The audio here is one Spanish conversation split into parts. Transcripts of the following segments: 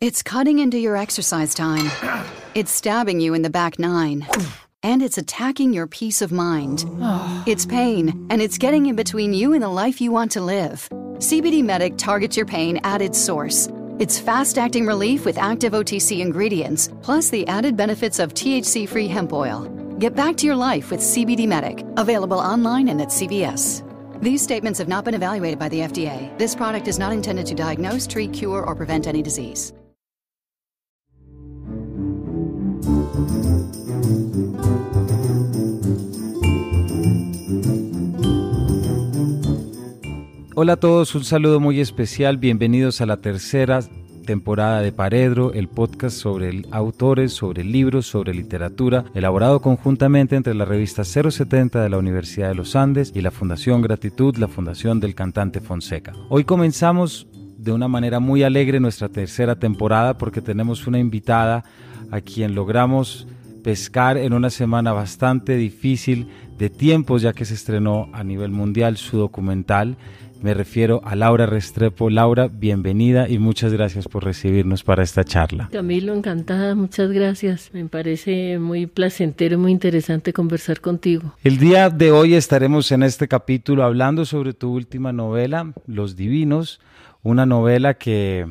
It's cutting into your exercise time. It's stabbing you in the back nine. And it's attacking your peace of mind. It's pain, and it's getting in between you and the life you want to live. CBD Medic targets your pain at its source. It's fast acting relief with active OTC ingredients, plus the added benefits of THC free hemp oil. Get back to your life with CBD Medic, available online and at CVS. These statements have not been evaluated by the FDA. This product is not intended to diagnose, treat, cure, or prevent any disease. Hola a todos, un saludo muy especial. Bienvenidos a la tercera temporada de Paredro, el podcast sobre autores, sobre libros, sobre literatura, elaborado conjuntamente entre la revista 070 de la Universidad de los Andes y la Fundación Gratitud, la Fundación del Cantante Fonseca. Hoy comenzamos de una manera muy alegre nuestra tercera temporada porque tenemos una invitada a quien logramos pescar en una semana bastante difícil de tiempos ya que se estrenó a nivel mundial su documental. Me refiero a Laura Restrepo. Laura, bienvenida y muchas gracias por recibirnos para esta charla. Camilo, encantada, muchas gracias. Me parece muy placentero, muy interesante conversar contigo. El día de hoy estaremos en este capítulo hablando sobre tu última novela, Los Divinos, una novela que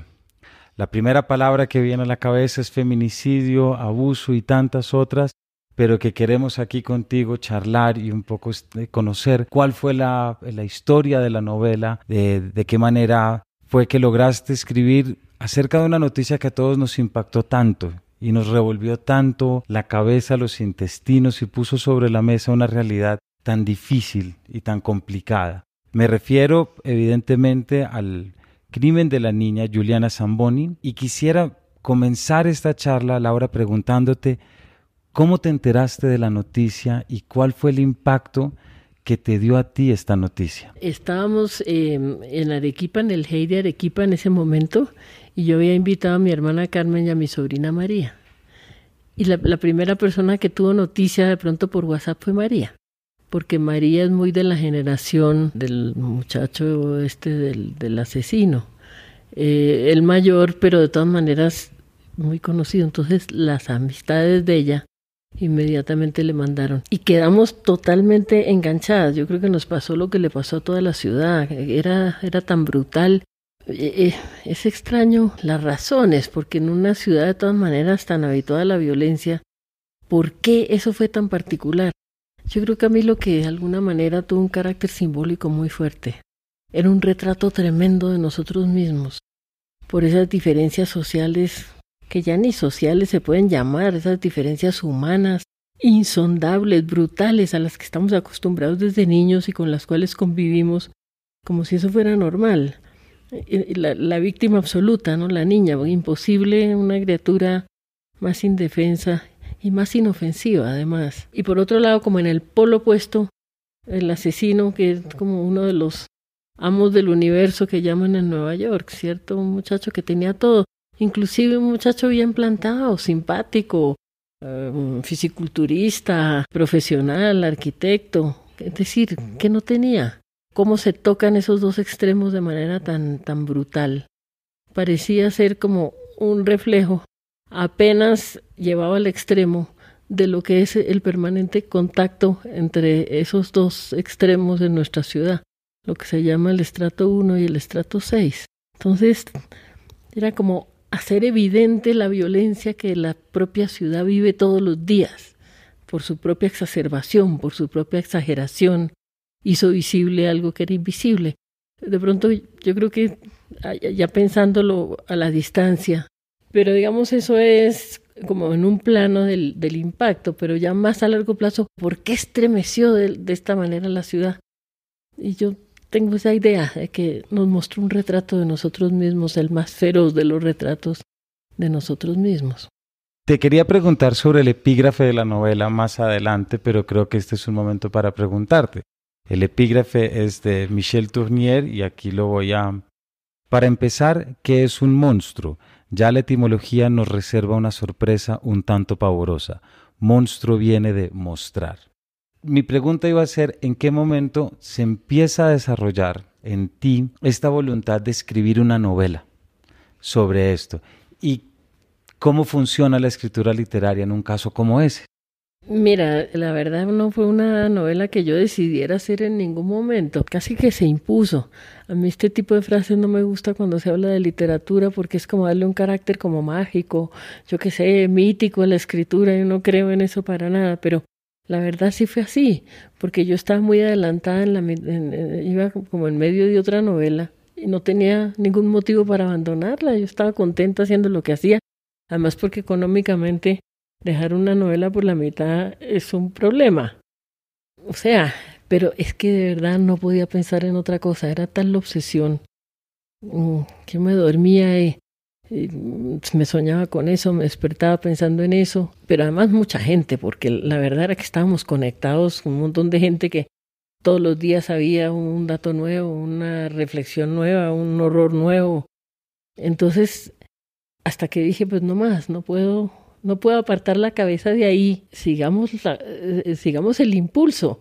la primera palabra que viene a la cabeza es feminicidio, abuso y tantas otras, pero que queremos aquí contigo charlar y un poco eh, conocer cuál fue la, historia de la novela, de, de qué manera fue que lograste escribir acerca de una noticia que a todos nos impactó tanto y nos revolvió tanto la cabeza, los intestinos y puso sobre la mesa una realidad tan difícil y tan complicada. Me refiero evidentemente al Crimen de la Niña, Juliana Zamboni, y quisiera comenzar esta charla, Laura, preguntándote cómo te enteraste de la noticia y cuál fue el impacto que te dio a ti esta noticia. Estábamos em, en Arequipa, en el Hey de Arequipa en ese momento, y yo había invitado a mi hermana Carmen y a mi sobrina María. Y la, la primera persona que tuvo noticia de pronto por WhatsApp fue María porque María es muy de la generación del muchacho este del, del asesino, eh, el mayor, pero de todas maneras muy conocido. Entonces las amistades de ella inmediatamente le mandaron y quedamos totalmente enganchadas. Yo creo que nos pasó lo que le pasó a toda la ciudad. Era, era tan brutal. Eh, eh, es extraño las razones, porque en una ciudad de todas maneras tan habituada a la violencia, ¿por qué eso fue tan particular? Yo creo que a mí lo que de alguna manera tuvo un carácter simbólico muy fuerte. Era un retrato tremendo de nosotros mismos, por esas diferencias sociales que ya ni sociales se pueden llamar, esas diferencias humanas, insondables, brutales, a las que estamos acostumbrados desde niños y con las cuales convivimos como si eso fuera normal. Eh, eh, la, víctima absoluta, ¿no? La niña, imposible una criatura más indefensa y más inofensiva además. Y por otro lado, como en el polo opuesto, el asesino, que es como uno de los amos del universo que llaman en Nueva York, ¿cierto? Un muchacho que tenía todo, inclusive un muchacho bien plantado, simpático, eh, fisiculturista, profesional, arquitecto, es decir, que no tenía. Cómo se tocan esos dos extremos de manera tan, tan brutal. Parecía ser como un reflejo apenas llevaba al extremo de lo que es el permanente contacto entre esos dos extremos de nuestra ciudad, lo que se llama el estrato 1 y el estrato 6. Entonces, era como hacer evidente la violencia que la propia ciudad vive todos los días, por su propia exacerbación, por su propia exageración, hizo visible algo que era invisible. De pronto, yo creo que ya pensándolo a la distancia, pero digamos, eso es como en un plano del, del impacto, pero ya más a largo plazo, ¿por qué estremeció de, esta manera la ciudad? Y yo tengo esa idea de que nos mostró un retrato de nosotros mismos, el más feroz de los retratos de nosotros mismos. Te quería preguntar sobre el epígrafe de la novela más adelante, pero creo que este es un momento para preguntarte. El epígrafe es de Michel Tournier y aquí lo voy a... Para empezar, ¿qué es un monstruo? Ya la etimología nos reserva una sorpresa un tanto pavorosa. Monstruo viene de mostrar. Mi pregunta iba a ser, ¿en qué momento se empieza a desarrollar en ti esta voluntad de escribir una novela sobre esto? ¿Y cómo funciona la escritura literaria en un caso como ese? Mira, la verdad no fue una novela que yo decidiera hacer en ningún momento, casi que se impuso. A mí este tipo de frases no me gusta cuando se habla de literatura porque es como darle un carácter como mágico, yo qué sé, mítico a la escritura, yo no creo en eso para nada, pero la verdad sí fue así, porque yo estaba muy adelantada, en la, iba como en medio de otra novela y no tenía ningún motivo para abandonarla, yo estaba contenta haciendo lo que hacía, además porque económicamente dejar una novela por la mitad es un problema. O sea, pero es que de verdad no podía pensar en otra cosa, era tal la obsesión mm, que me dormía y, me soñaba con eso, me despertaba pensando en eso, pero además mucha gente, porque la verdad era que estábamos conectados con un montón de gente que todos los días había un dato nuevo, una reflexión nueva, un horror nuevo. Entonces, hasta que dije, pues no más, no puedo no puedo apartar la cabeza de ahí, sigamos, eh, sigamos el impulso.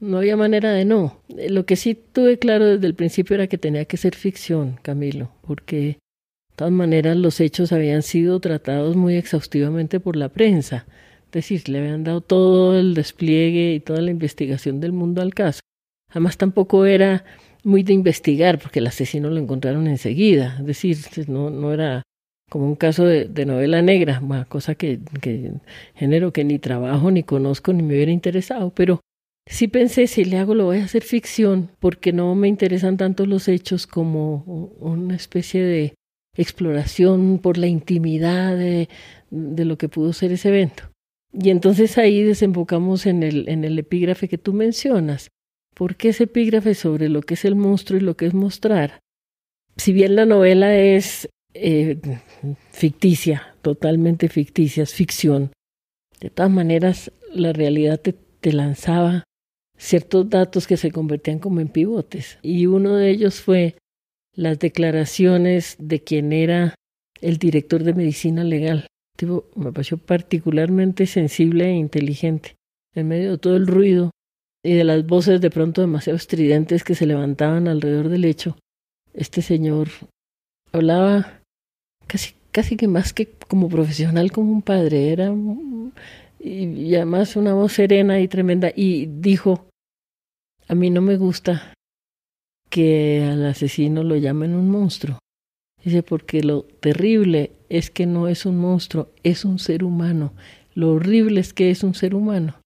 No había manera de no. Eh, lo que sí tuve claro desde el principio era que tenía que ser ficción, Camilo, porque de todas maneras los hechos habían sido tratados muy exhaustivamente por la prensa. Es decir, le habían dado todo el despliegue y toda la investigación del mundo al caso. Además, tampoco era muy de investigar, porque el asesino lo encontraron enseguida. Es decir, no, no era como un caso de, novela negra, una cosa que, género que ni trabajo, ni conozco, ni me hubiera interesado, pero sí pensé, si le hago, lo voy a hacer ficción, porque no me interesan tanto los hechos como una especie de exploración por la intimidad de, de lo que pudo ser ese evento. Y entonces ahí desembocamos en el, en el epígrafe que tú mencionas, porque ese epígrafe sobre lo que es el monstruo y lo que es mostrar, si bien la novela es eh, ficticia, totalmente ficticia, es ficción. De todas maneras, la realidad te, lanzaba ciertos datos que se convertían como en pivotes. Y uno de ellos fue las declaraciones de quien era el director de medicina legal. me pareció particularmente sensible e inteligente. En medio de todo el ruido y de las voces de pronto demasiado estridentes que se levantaban alrededor del hecho, este señor hablaba casi, casi que más que como profesional, como un padre, era y, además una voz serena y tremenda, y dijo, a mí no me gusta que al asesino lo llamen un monstruo. Dice, porque lo terrible es que no es un monstruo, es un ser humano. Lo horrible es que es un ser humano.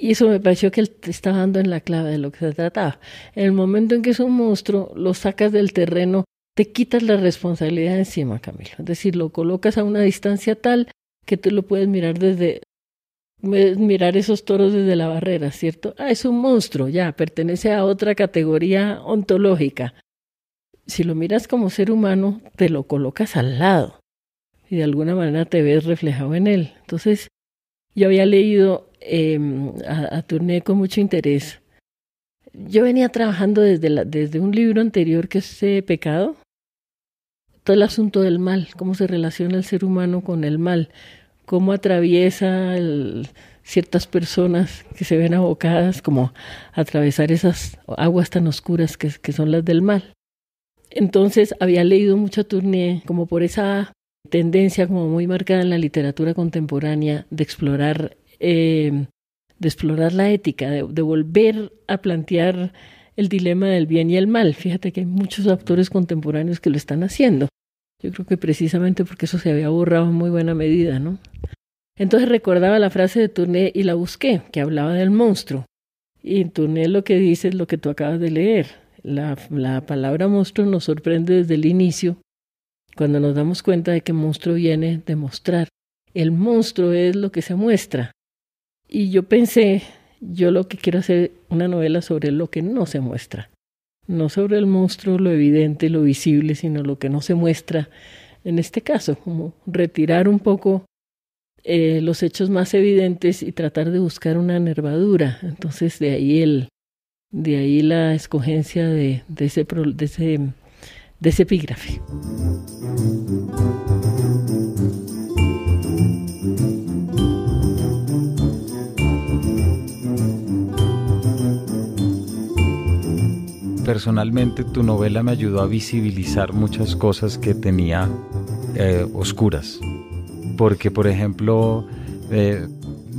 Y eso me pareció que él estaba dando en la clave de lo que se trataba. En el momento en que es un monstruo, lo sacas del terreno te quitas la responsabilidad encima, Camilo. Es decir, lo colocas a una distancia tal que tú lo puedes mirar desde mirar esos toros desde la barrera, ¿cierto? Ah, es un monstruo, ya, pertenece a otra categoría ontológica. Si lo miras como ser humano, te lo colocas al lado y de alguna manera te ves reflejado en él. Entonces, yo había leído em, a, a con mucho interés yo venía trabajando desde, la, desde un libro anterior que es eh, Pecado, todo el asunto del mal, cómo se relaciona el ser humano con el mal, cómo atraviesa ciertas personas que se ven abocadas como atravesar esas aguas tan oscuras que, son las del mal. Entonces había leído mucho Tournier como por esa tendencia como muy marcada en la literatura contemporánea de explorar, eh, de explorar la ética, de volver a plantear el dilema del bien y el mal. Fíjate que hay muchos autores contemporáneos que lo están haciendo. Yo creo que precisamente porque eso se había borrado en muy buena medida, ¿no? Entonces recordaba la frase de Tourné y la busqué, que hablaba del monstruo. Y Tourné lo que dice es lo que tú acabas de leer. La, la palabra monstruo nos sorprende desde el inicio, cuando nos damos cuenta de que monstruo viene de mostrar. El monstruo es lo que se muestra. Y yo pensé, yo lo que quiero hacer es una novela sobre lo que no se muestra. No sobre el monstruo, lo evidente, lo visible, sino lo que no se muestra. En este caso, como retirar un poco eh, los hechos más evidentes y tratar de buscar una nervadura. Entonces, de ahí el, de ahí la escogencia de, ese, de, ese, de ese epígrafe. personalmente tu novela me ayudó a visibilizar muchas cosas que tenía eh, oscuras. Porque, por ejemplo, eh,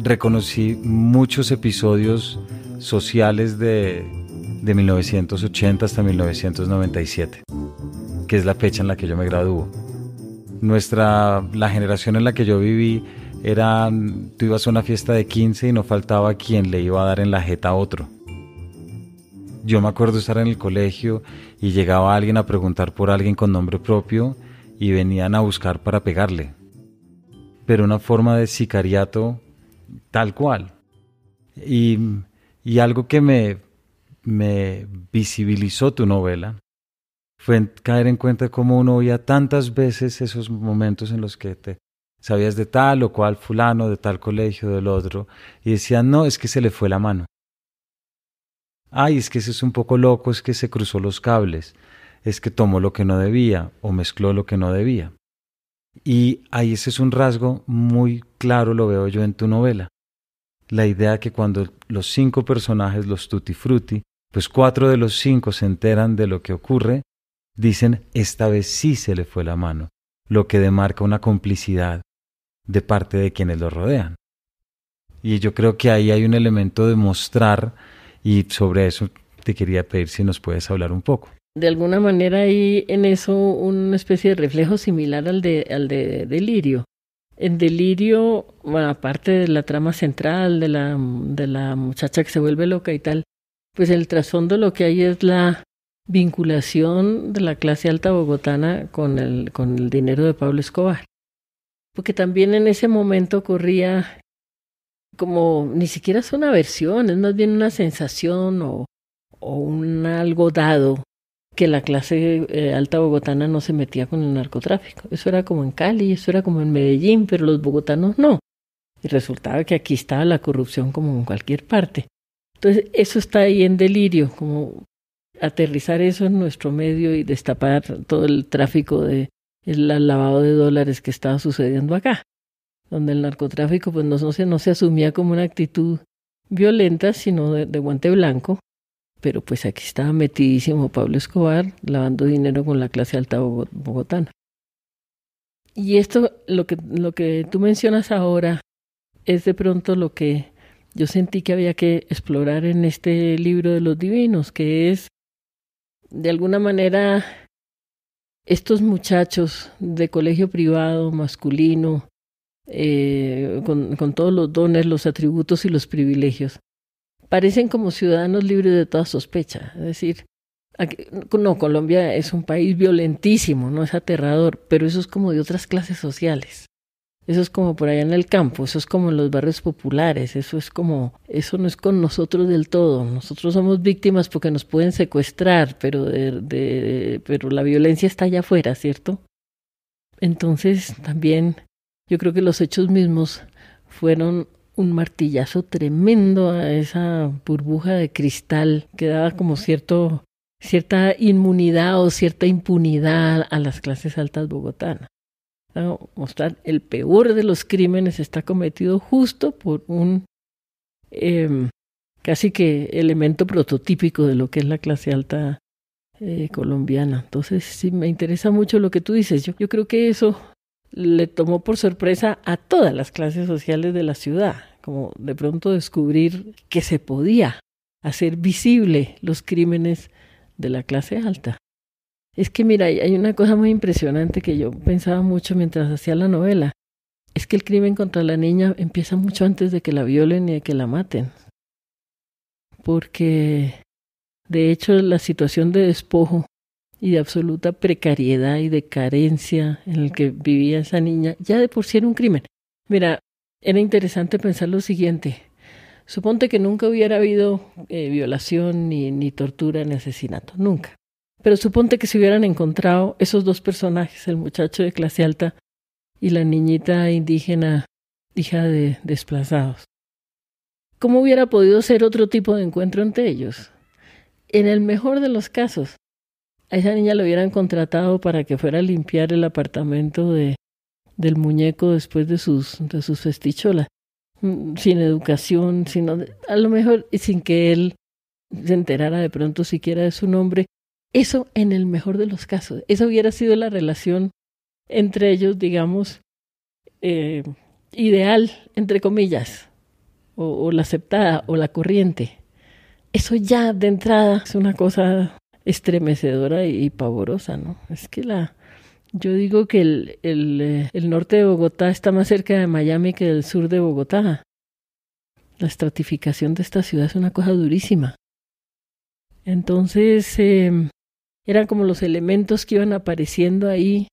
reconocí muchos episodios sociales de, de 1980 hasta 1997, que es la fecha en la que yo me graduo Nuestra, la generación en la que yo viví era, tú ibas a una fiesta de 15 y no faltaba quien le iba a dar en la jeta a otro yo me acuerdo estar en el colegio y llegaba alguien a preguntar por alguien con nombre propio y venían a buscar para pegarle. Pero una forma de sicariato tal cual. Y, algo que me, me visibilizó tu novela fue caer en cuenta cómo uno oía tantas veces esos momentos en los que te sabías de tal o cual fulano, de tal colegio, del otro, y decían, no, es que se le fue la mano ay, es que ese es un poco loco, es que se cruzó los cables, es que tomó lo que no debía o mezcló lo que no debía. Y ahí ese es un rasgo muy claro, lo veo yo en tu novela. La idea que cuando los cinco personajes, los tutti frutti, pues cuatro de los cinco se enteran de lo que ocurre, dicen, esta vez sí se le fue la mano, lo que demarca una complicidad de parte de quienes lo rodean. Y yo creo que ahí hay un elemento de mostrar y sobre eso te quería pedir si nos puedes hablar un poco. De alguna manera hay en eso una especie de reflejo similar al de, al de delirio. En delirio, bueno, aparte de la trama central, de la, de la muchacha que se vuelve loca y tal, pues el trasfondo lo que hay es la vinculación de la clase alta bogotana con el, con el dinero de Pablo Escobar. Porque también en ese momento corría como ni siquiera es una versión, es más bien una sensación o, un algo dado que la clase eh, alta bogotana no se metía con el narcotráfico. Eso era como en Cali, eso era como en Medellín, pero los bogotanos no. Y resultaba que aquí estaba la corrupción como en cualquier parte. Entonces, eso está ahí en delirio, como aterrizar eso en nuestro medio y destapar todo el tráfico de el lavado de dólares que estaba sucediendo acá donde el narcotráfico pues no, se, no se asumía como una actitud violenta, sino de, guante blanco. Pero pues aquí estaba metidísimo Pablo Escobar lavando dinero con la clase alta bogotana. Y esto, lo que, lo que tú mencionas ahora, es de pronto lo que yo sentí que había que explorar en este libro de los divinos, que es, de alguna manera, estos muchachos de colegio privado, masculino, eh, con, todos los dones, los atributos y los privilegios, parecen como ciudadanos libres de toda sospecha. Es decir, Aquí, no, Colombia es un país violentísimo, no es aterrador, pero eso es como de otras clases sociales. Eso es como por allá en el campo, eso es como en los barrios populares, eso es como, eso no es con nosotros del todo. Nosotros somos víctimas porque nos pueden secuestrar, pero, de, pero la violencia está allá afuera, ¿cierto? Entonces también yo creo que los hechos mismos fueron un martillazo tremendo a esa burbuja de cristal que daba como cierto, cierta inmunidad o cierta impunidad a las clases altas bogotanas. mostrar el peor de los crímenes está cometido justo por un eh, casi que elemento prototípico de lo que es la clase alta eh, colombiana. Entonces, sí, me interesa mucho lo que tú dices. Yo, yo creo que eso le tomó por sorpresa a todas las clases sociales de la ciudad, como de pronto descubrir que se podía hacer visible los crímenes de la clase alta. Es que mira, hay una cosa muy impresionante que yo pensaba mucho mientras hacía la novela. Es que el crimen contra la niña empieza mucho antes de que la violen y de que la maten. Porque, de hecho, la situación de despojo y de absoluta precariedad y de carencia en el que vivía esa niña, ya de por sí era un crimen. Mira, era interesante pensar lo siguiente. Suponte que nunca hubiera habido eh, violación, ni, ni tortura, ni asesinato, nunca. Pero suponte que se hubieran encontrado esos dos personajes, el muchacho de clase alta y la niñita indígena, hija de desplazados. ¿Cómo hubiera podido ser otro tipo de encuentro entre ellos? En el mejor de los casos, a esa niña lo hubieran contratado para que fuera a limpiar el apartamento de, del muñeco después de sus, de festicholas, mm, sin educación, sino a lo mejor sin que él se enterara de pronto siquiera de su nombre. Eso en el mejor de los casos, esa hubiera sido la relación entre ellos, digamos, eh, ideal, entre comillas, o la aceptada, o la corriente. Eso ya de entrada es una cosa estremecedora y, pavorosa, ¿no? Es que la, yo digo que el, el, eh, norte de Bogotá está más cerca de Miami que el sur de Bogotá. La estratificación de esta ciudad es una cosa durísima. Entonces, em, eran como los elementos que iban apareciendo ahí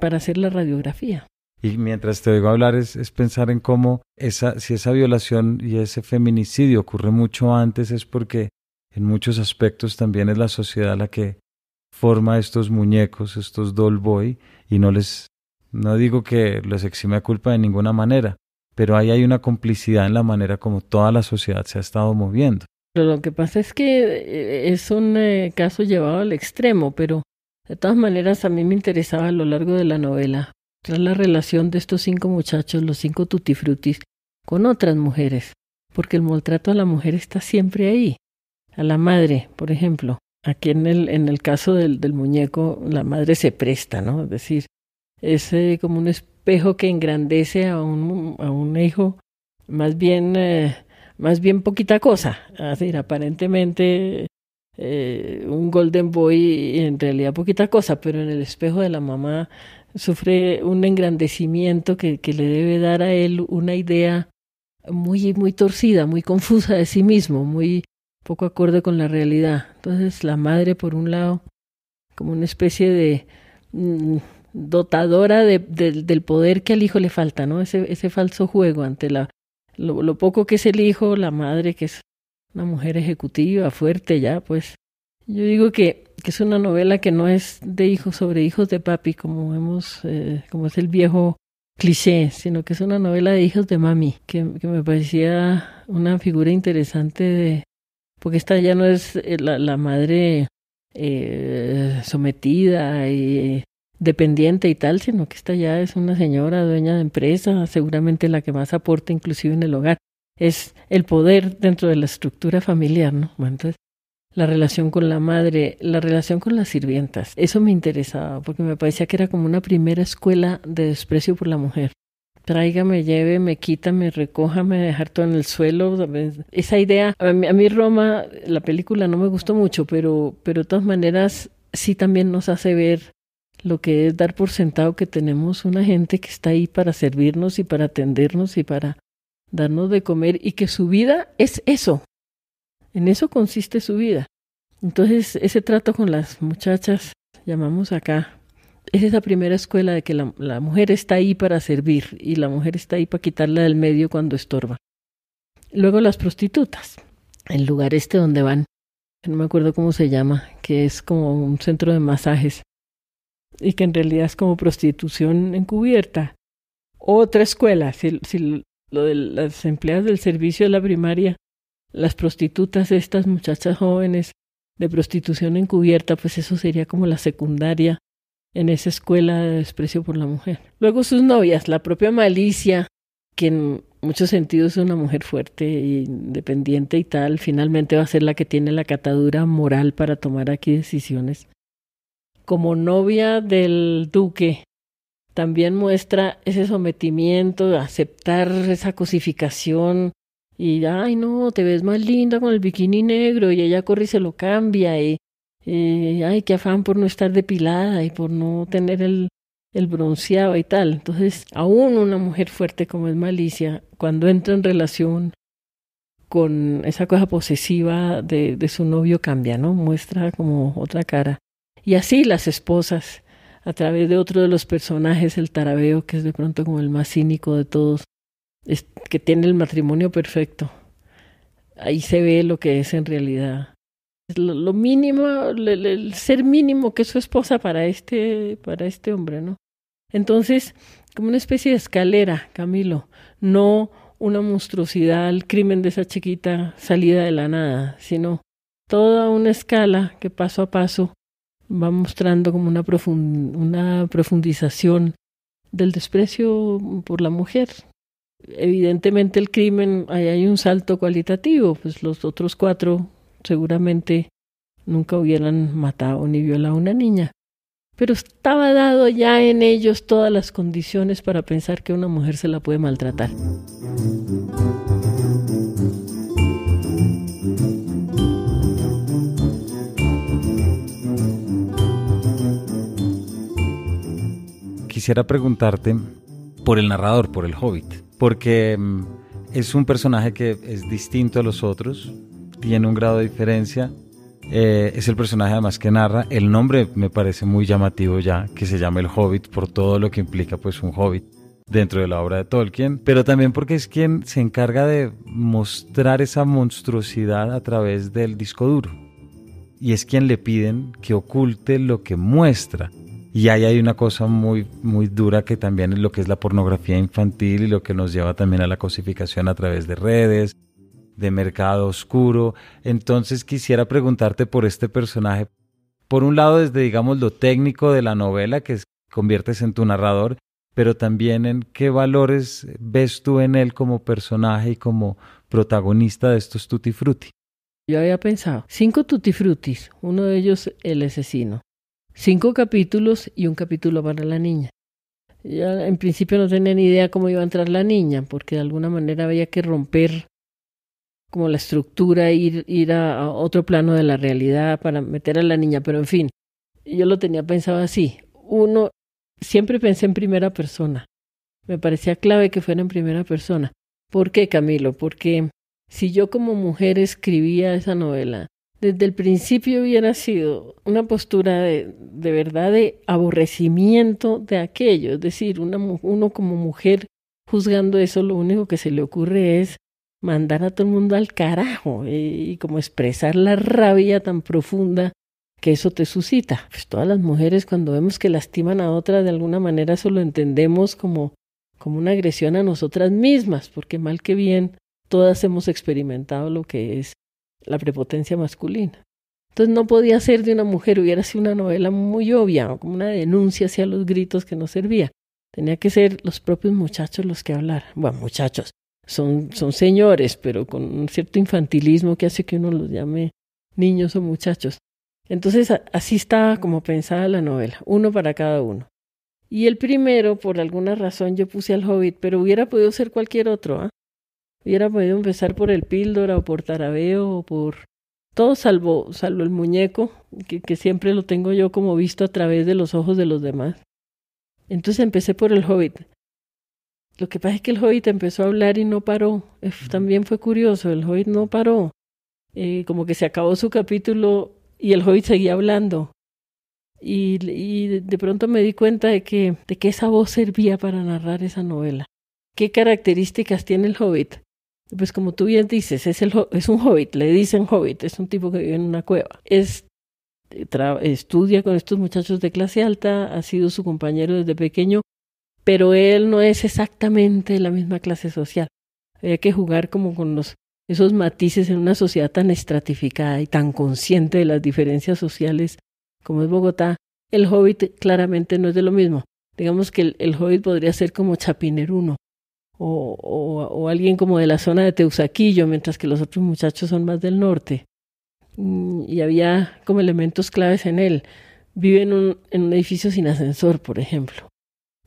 para hacer la radiografía. Y mientras te oigo hablar es, es pensar en cómo esa, si esa violación y ese feminicidio ocurre mucho antes es porque en muchos aspectos también es la sociedad la que forma estos muñecos, estos doll y no les, no digo que les exime a culpa de ninguna manera, pero ahí hay una complicidad en la manera como toda la sociedad se ha estado moviendo. Pero lo que pasa es que eh, es un eh, caso llevado al extremo, pero de todas maneras a mí me interesaba a lo largo de la novela tras la relación de estos cinco muchachos, los cinco tutifrutis, con otras mujeres, porque el maltrato a la mujer está siempre ahí a la madre, por ejemplo. Aquí en el, en el caso del, del muñeco, la madre se presta, ¿no? Es decir, es eh, como un espejo que engrandece a un, a un hijo, más bien, eh, más bien poquita cosa. Es decir, aparentemente eh, un Golden Boy en realidad poquita cosa, pero en el espejo de la mamá sufre un engrandecimiento que, que le debe dar a él una idea muy, muy torcida, muy confusa de sí mismo, muy poco acorde con la realidad. Entonces la madre, por un lado, como una especie de mm, dotadora del poder que al hijo le falta, ¿no? Ese, ese falso juego ante la, lo, poco que es el hijo, la madre que es una mujer ejecutiva, fuerte ya, pues yo digo que, es una novela que no es de hijos sobre hijos de papi, como vemos, eh, como es el viejo cliché, sino que es una novela de hijos de mami, que, que me parecía una figura interesante de, porque esta ya no es eh, la, madre eh, sometida y dependiente y tal, sino que esta ya es una señora dueña de empresa, seguramente la que más aporta inclusive en el hogar. Es el poder dentro de la estructura familiar, ¿no? Entonces, la relación con la madre, la relación con las sirvientas, eso me interesaba porque me parecía que era como una primera escuela de desprecio por la mujer me tráigame, me recoja, me dejar todo en el suelo. Esa idea, a mí, a mí, Roma, la película no me gustó mucho, pero, pero de todas maneras sí también nos hace ver lo que es dar por sentado que tenemos una gente que está ahí para servirnos y para atendernos y para darnos de comer y que su vida es eso. En eso consiste su vida. Entonces, ese trato con las muchachas, llamamos acá es esa primera escuela de que la, mujer está ahí para servir y la mujer está ahí para quitarla del medio cuando estorba. Luego las prostitutas, el lugar este donde van, no me acuerdo cómo se llama, que es como un centro de masajes y que en realidad es como prostitución encubierta. Otra escuela, si, si lo de las empleadas del servicio de la primaria, las prostitutas, estas muchachas jóvenes de prostitución encubierta, pues eso sería como la secundaria en esa escuela de desprecio por la mujer. Luego sus novias, la propia Malicia, que en muchos sentidos es una mujer fuerte e independiente y tal, finalmente va a ser la que tiene la catadura moral para tomar aquí decisiones. Como novia del duque, también muestra ese sometimiento, aceptar esa cosificación y, ay no, te ves más linda con el bikini negro y ella corre y se lo cambia y eh, ay, qué afán por no estar depilada y por no tener el, el bronceado y tal. Entonces, aún una mujer fuerte como es Malicia, cuando entra en relación con esa cosa posesiva de, de su novio cambia, ¿no? Muestra como otra cara. Y así las esposas, a través de otro de los personajes, el Tarabeo, que es de pronto como el más cínico de todos, es, que tiene el matrimonio perfecto. Ahí se ve lo que es en realidad lo, mínimo, el, ser mínimo que es su esposa para este, para este hombre, ¿no? Entonces, como una especie de escalera, Camilo, no una monstruosidad, el crimen de esa chiquita salida de la nada, sino toda una escala que paso a paso va mostrando como una, una profundización del desprecio por la mujer. Evidentemente el crimen, ahí hay un salto cualitativo, pues los otros cuatro seguramente nunca hubieran matado ni violado a una niña. Pero estaba dado ya en ellos todas las condiciones para pensar que una mujer se la puede maltratar. Quisiera preguntarte por el narrador, por el hobbit, porque mm, es un personaje que es distinto a los otros, tiene un grado de diferencia. Eh, es el personaje además que narra. El nombre me parece muy llamativo ya, que se llama el Hobbit, por todo lo que implica pues un Hobbit dentro de la obra de Tolkien, pero también porque es quien se encarga de mostrar esa monstruosidad a través del disco duro. Y es quien le piden que oculte lo que muestra. Y ahí hay una cosa muy, muy dura que también es lo que es la pornografía infantil y lo que nos lleva también a la cosificación a través de redes, de mercado oscuro. Entonces quisiera preguntarte por este personaje. Por un lado, desde digamos lo técnico de la novela, que conviertes en tu narrador, pero también en qué valores ves tú en él como personaje y como protagonista de estos Tutti Frutti. Yo había pensado, cinco Tutti Frutis, uno de ellos el asesino, cinco capítulos y un capítulo para la niña. Yo en principio no tenía ni idea cómo iba a entrar la niña, porque de alguna manera había que romper como la estructura, ir, ir a, otro plano de la realidad para meter a la niña, pero en fin, yo lo tenía pensado así. Uno, siempre pensé en primera persona. Me parecía clave que fuera en primera persona. ¿Por qué, Camilo? Porque si yo como mujer escribía esa novela, desde el principio hubiera sido una postura de, de verdad de aborrecimiento de aquello. Es decir, una, uno como mujer juzgando eso, lo único que se le ocurre es mandar a todo el mundo al carajo eh, y, como expresar la rabia tan profunda que eso te suscita. Pues todas las mujeres cuando vemos que lastiman a otras de alguna manera eso lo entendemos como como una agresión a nosotras mismas, porque mal que bien todas hemos experimentado lo que es la prepotencia masculina. Entonces no podía ser de una mujer, hubiera sido una novela muy obvia, o como una denuncia hacia los gritos que no servía. Tenía que ser los propios muchachos los que hablaran, bueno, muchachos, son, señores, pero con cierto infantilismo que hace que uno los llame niños o muchachos. Entonces así estaba como pensada la novela, uno para cada uno. Y el primero, por alguna razón, yo puse al hobbit, pero hubiera podido ser cualquier otro. ¿ah? Hubiera podido empezar por el píldora o por tarabeo o por todo salvo, salvo el muñeco, que, que siempre lo tengo yo como visto a través de los ojos de los demás. Entonces empecé por el hobbit. Lo que pasa es que el Hobbit empezó a hablar y no paró. También fue curioso, el Hobbit no paró. Eh, como que se acabó su capítulo y el Hobbit seguía hablando. Y, de pronto me di cuenta de que, de que esa voz servía para narrar esa novela. ¿Qué características tiene el hobbit? Pues como tú bien dices, es, el, es un hobbit, le dicen hobbit, es un tipo que vive en una cueva. Es, eh, estudia con estos muchachos de clase alta, ha sido su compañero desde pequeño, pero él no es exactamente la misma clase social. Había que jugar como con esos matices en una sociedad tan estratificada y tan consciente de las diferencias sociales como es Bogotá. El hobbit claramente no es de lo mismo. Digamos que el, hobbit podría ser como Chapineruno o, o, o alguien como de la zona de Teusaquillo, mientras que los otros muchachos son más del norte. Mm, y había como elementos claves en él. Vive un, en un edificio sin ascensor, por ejemplo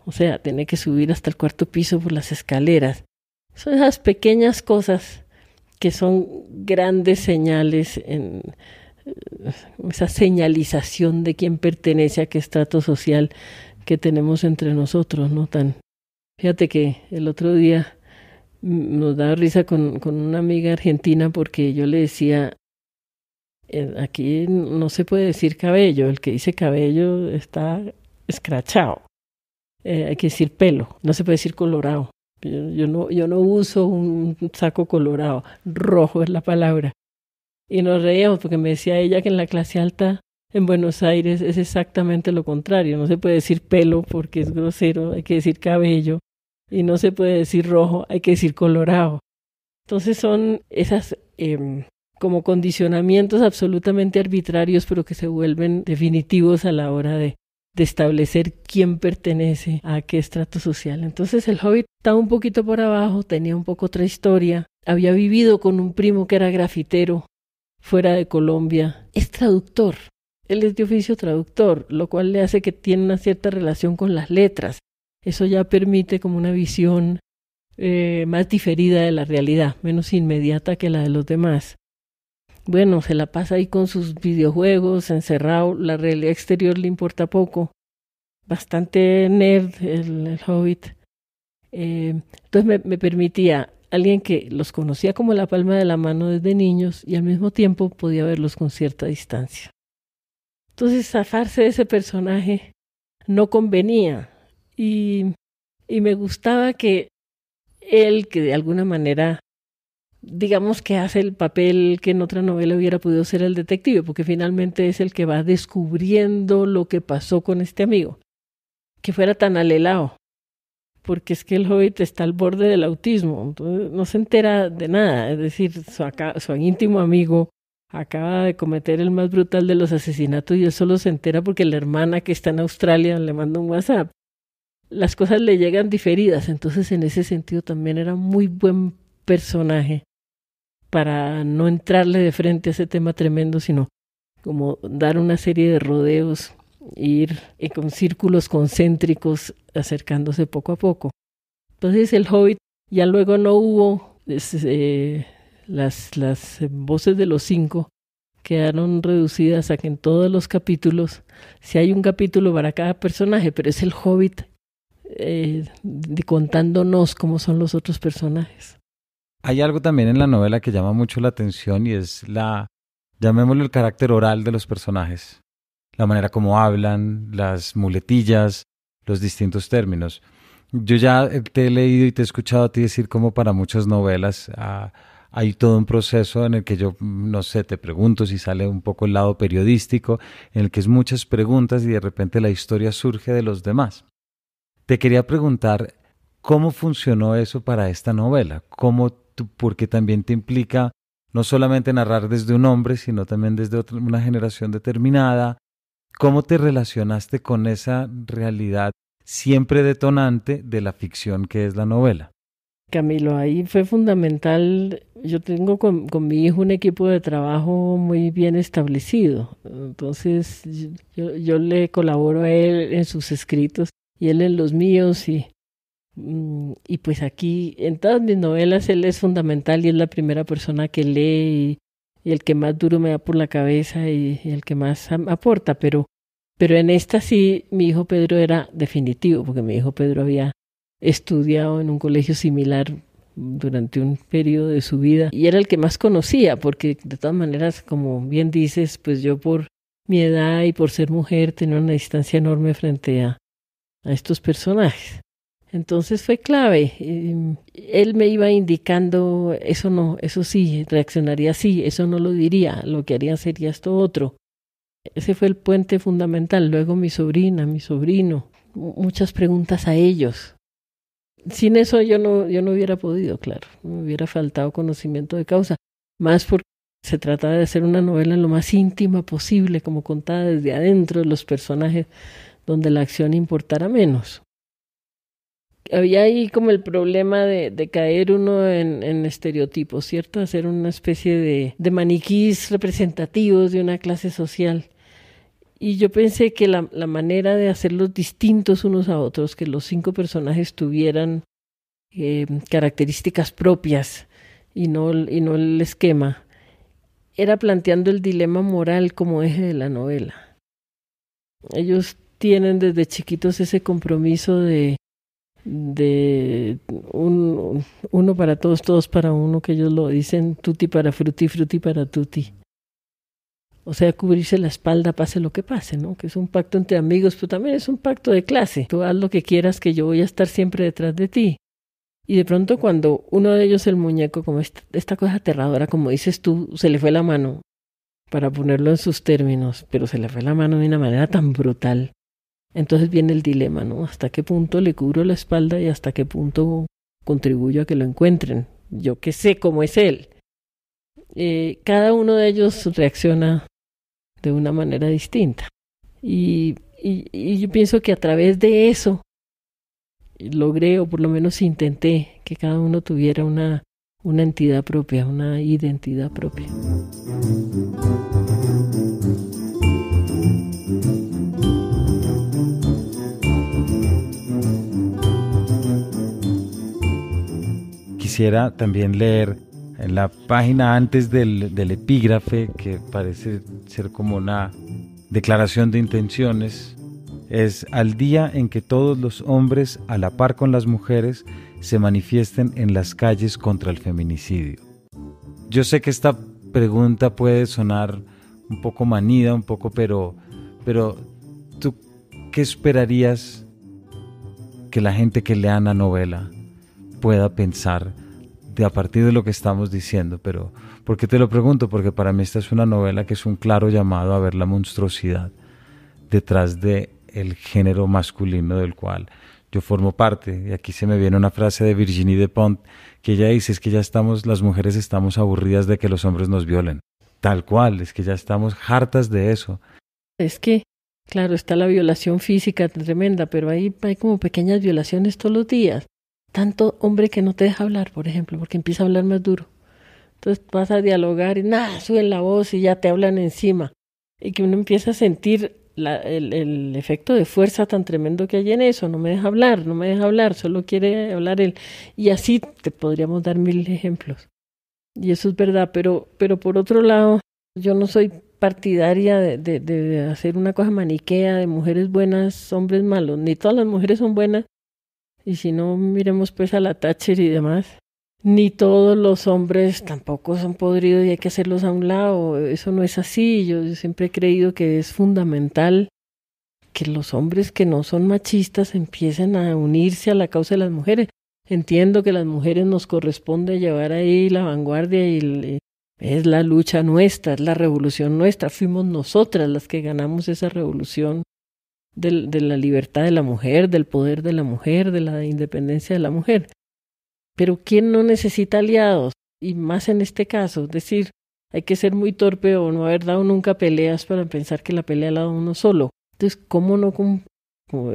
o sea, tiene que subir hasta el cuarto piso por las escaleras. Son esas pequeñas cosas que son grandes señales en eh, esa señalización de quién pertenece a qué estrato social que tenemos entre nosotros, ¿no? Tan fíjate que el otro día nos daba risa con, con una amiga argentina porque yo le decía eh, aquí no se puede decir cabello, el que dice cabello está escrachado. Eh, hay que decir pelo, no se puede decir colorado. Yo, no, yo no uso un saco colorado, rojo es la palabra. Y nos reíamos porque me decía ella que en la clase alta en Buenos Aires es exactamente lo contrario. No se puede decir pelo porque es grosero, hay que decir cabello. Y no se puede decir rojo, hay que decir colorado. Entonces son esas eh, como condicionamientos absolutamente arbitrarios, pero que se vuelven definitivos a la hora de, de establecer quién pertenece a qué estrato social. Entonces el hobbit estaba un poquito por abajo, tenía un poco otra historia, había vivido con un primo que era grafitero fuera de Colombia, es traductor, él es de oficio traductor, lo cual le hace que tiene una cierta relación con las letras. Eso ya permite como una visión eh, más diferida de la realidad, menos inmediata que la de los demás bueno, se la pasa ahí con sus videojuegos, encerrado, la realidad exterior le importa poco. Bastante nerd el, hobbit. Eh, entonces me, permitía alguien que los conocía como la palma de la mano desde niños y al mismo tiempo podía verlos con cierta distancia. Entonces zafarse de ese personaje no convenía y, y me gustaba que él, que de alguna manera digamos que hace el papel que en otra novela hubiera podido ser el detective, porque finalmente es el que va descubriendo lo que pasó con este amigo. Que fuera tan alelao, porque es que el hobbit está al borde del autismo, no se entera de nada, es decir, su íntimo amigo acaba de cometer el más brutal de los asesinatos y él solo se entera porque la hermana que está en Australia le manda un WhatsApp. Las cosas le llegan diferidas, entonces en ese sentido también era muy buen personaje para no entrarle de frente a ese tema tremendo, sino como dar una serie de rodeos, ir eh, con círculos concéntricos acercándose poco a poco. Entonces el hobbit ya luego no hubo eh, las, las voces de los cinco quedaron reducidas a que en todos los capítulos, si hay un capítulo para cada personaje, pero es el hobbit eh, contándonos cómo son los otros personajes. Hay algo también en la novela que llama mucho la atención y es la, llamémoslo el carácter oral de los personajes, la manera como hablan, las muletillas, los distintos términos. Yo ya te he leído y te he escuchado a ti decir como para muchas novelas ah, hay todo un proceso en el que yo, no sé, te pregunto si sale un poco el lado periodístico, en el que es muchas preguntas y de repente la historia surge de los demás. Te quería preguntar, ¿cómo funcionó eso para esta novela? ¿Cómo porque también te implica no solamente narrar desde un hombre, sino también desde una generación determinada. ¿Cómo te relacionaste con esa realidad siempre detonante de la ficción que es la novela? Camilo, ahí fue fundamental. Yo tengo con, mi hijo un equipo de trabajo muy bien establecido. Entonces yo, yo, le colaboro a él en sus escritos y él en los míos y Mm, y pues aquí, en todas mis novelas, él es fundamental y es la primera persona que lee y, el que más duro me da por la cabeza y, el que más aporta. Pero, pero en esta sí, mi hijo Pedro era definitivo, porque mi hijo Pedro había estudiado en un colegio similar durante un periodo de su vida y era el que más conocía, porque de todas maneras, como bien dices, pues yo por mi edad y por ser mujer tenía una distancia enorme frente a, a estos personajes. Entonces fue clave. Eh, él me iba indicando, eso no, eso sí, reaccionaría así, eso no lo diría, lo que haría sería esto otro. Ese fue el puente fundamental. Luego mi sobrina, mi sobrino, muchas preguntas a ellos. Sin eso yo no, yo no hubiera podido, claro, me hubiera faltado conocimiento de causa, más porque se trataba de hacer una novela lo más íntima posible, como contada desde adentro de los personajes, donde la acción importara menos había ahí como el problema de, caer uno en, estereotipos, ¿cierto? Hacer una especie de, de, maniquís representativos de una clase social. Y yo pensé que la, manera de hacerlos distintos unos a otros, que los cinco personajes tuvieran eh, características propias y no, y no el esquema, era planteando el dilema moral como eje de la novela. Ellos tienen desde chiquitos ese compromiso de de un, uno para todos, todos para uno, que ellos lo dicen, tutti para fruti fruti para tutti. O sea, cubrirse la espalda, pase lo que pase, ¿no? Que es un pacto entre amigos, pero también es un pacto de clase. Tú haz lo que quieras, que yo voy a estar siempre detrás de ti. Y de pronto cuando uno de ellos, el muñeco, como esta cosa aterradora, como dices tú, se le fue la mano, para ponerlo en sus términos, pero se le fue la mano de una manera tan brutal entonces viene el dilema, ¿no? ¿Hasta qué punto le cubro la espalda y hasta qué punto contribuyo a que lo encuentren? Yo que sé cómo es él. Eh, cada uno de ellos reacciona de una manera distinta. Y, y yo pienso que a través de eso logré, o por lo menos intenté, que cada uno tuviera una, una entidad propia, una identidad propia. quisiera también leer en la página antes del, epígrafe, que parece ser como una declaración de intenciones, es al día en que todos los hombres, a la par con las mujeres, se manifiesten en las calles contra el feminicidio. Yo sé que esta pregunta puede sonar un poco manida, un poco, pero, pero ¿tú qué esperarías que la gente que lea la novela pueda pensar a partir de lo que estamos diciendo, pero ¿por qué te lo pregunto? Porque para mí esta es una novela que es un claro llamado a ver la monstruosidad detrás de el género masculino del cual yo formo parte. Y aquí se me viene una frase de Virginie de Pont que ella dice es que ya estamos, las mujeres estamos aburridas de que los hombres nos violen. Tal cual, es que ya estamos hartas de eso. Es que, claro, está la violación física tremenda, pero ahí hay como pequeñas violaciones todos los días. Tanto hombre que no te deja hablar, por ejemplo, porque empieza a hablar más duro. Entonces vas a dialogar y nada, suben la voz y ya te hablan encima. Y que uno empieza a sentir el, efecto de fuerza tan tremendo que hay en eso, no me deja hablar, no me deja hablar, solo quiere hablar él. Y así te podríamos dar mil ejemplos. Y eso es verdad, pero, pero por otro lado, yo no soy partidaria de, hacer una cosa maniquea de mujeres buenas, hombres malos. Ni todas las mujeres son buenas, y si no, miremos pues a la Thatcher y demás. Ni todos los hombres tampoco son podridos y hay que hacerlos a un lado. Eso no es así. Yo, siempre he creído que es fundamental que los hombres que no son machistas empiecen a unirse a la causa de las mujeres. Entiendo que las mujeres nos corresponde llevar ahí la vanguardia y es la lucha nuestra, es la revolución nuestra. Fuimos nosotras las que ganamos esa revolución de, la libertad de la mujer, del poder de la mujer, de la independencia de la mujer. Pero ¿quién no necesita aliados? Y más en este caso, decir, hay que ser muy torpe o no haber dado nunca peleas para pensar que la pelea la da uno solo. Entonces, ¿cómo no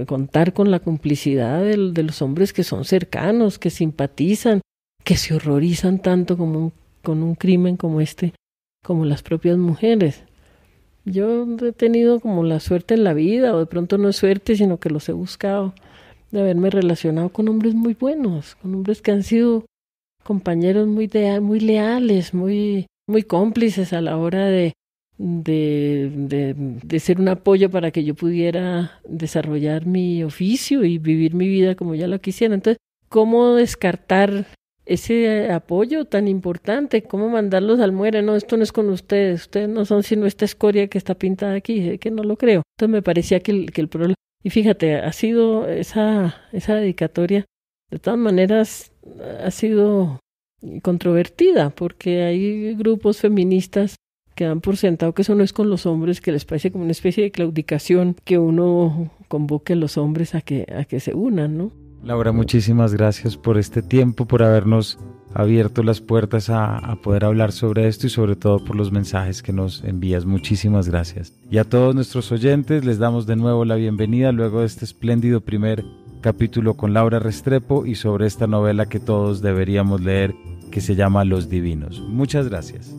contar con la complicidad de, los hombres que son cercanos, que simpatizan, que se horrorizan tanto como un, con un crimen como este, como las propias mujeres? Yo he tenido como la suerte en la vida, o de pronto no es suerte, sino que los he buscado, de haberme relacionado con hombres muy buenos, con hombres que han sido compañeros muy, muy leales, muy, muy cómplices a la hora de, de, de, de, ser un apoyo para que yo pudiera desarrollar mi oficio y vivir mi vida como ya lo quisiera. Entonces, ¿cómo descartar ese apoyo tan importante, cómo mandarlos al muere, no, esto no es con ustedes, ustedes no son sino esta escoria que está pintada aquí, eh, que no lo creo. Entonces me parecía que el, que el problema... Y fíjate, ha sido esa, esa dedicatoria, de todas maneras, ha sido controvertida, porque hay grupos feministas que dan por sentado que eso no es con los hombres, que les parece como una especie de claudicación que uno convoque a los hombres a que, a que se unan, ¿no? Laura, muchísimas gracias por este tiempo, por habernos abierto las puertas a, poder hablar sobre esto y sobre todo por los mensajes que nos envías. Muchísimas gracias. Y a todos nuestros oyentes les damos de nuevo la bienvenida luego de este espléndido primer capítulo con Laura Restrepo y sobre esta novela que todos deberíamos leer que se llama Los Divinos. Muchas gracias.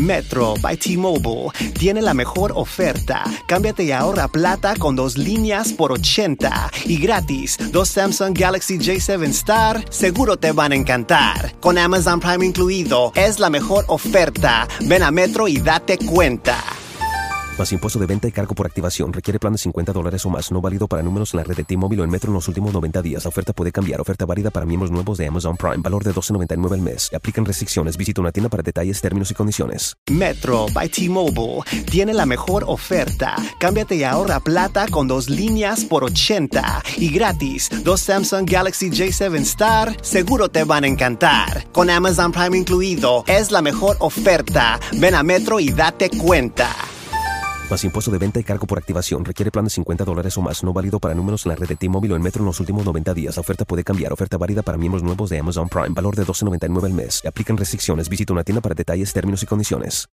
Metro by T-Mobile tiene la mejor oferta. Cámbiate y ahorra plata con dos líneas por 80 y gratis dos Samsung Galaxy J7 Star seguro te van a encantar. Con Amazon Prime incluido, es la mejor oferta. Ven a Metro y date cuenta más impuesto de venta y cargo por activación. Requiere plan de 50 dólares o más, no válido para números en la red de T-Mobile o en Metro en los últimos 90 días. La oferta puede cambiar. Oferta válida para miembros nuevos de Amazon Prime. Valor de 12.99 al mes. Aplican restricciones. Visita una tienda para detalles, términos y condiciones. Metro by T-Mobile tiene la mejor oferta. Cámbiate y ahorra plata con dos líneas por 80 y gratis. Dos Samsung Galaxy J7 Star seguro te van a encantar. Con Amazon Prime incluido, es la mejor oferta. Ven a Metro y date cuenta más impuesto de venta y cargo por activación. Requiere plan de 50 dólares o más, no válido para números en la red de T-Mobile o en Metro en los últimos 90 días. La oferta puede cambiar. Oferta válida para miembros nuevos de Amazon Prime. Valor de 12.99 al mes. Aplican restricciones. Visita una tienda para detalles, términos y condiciones.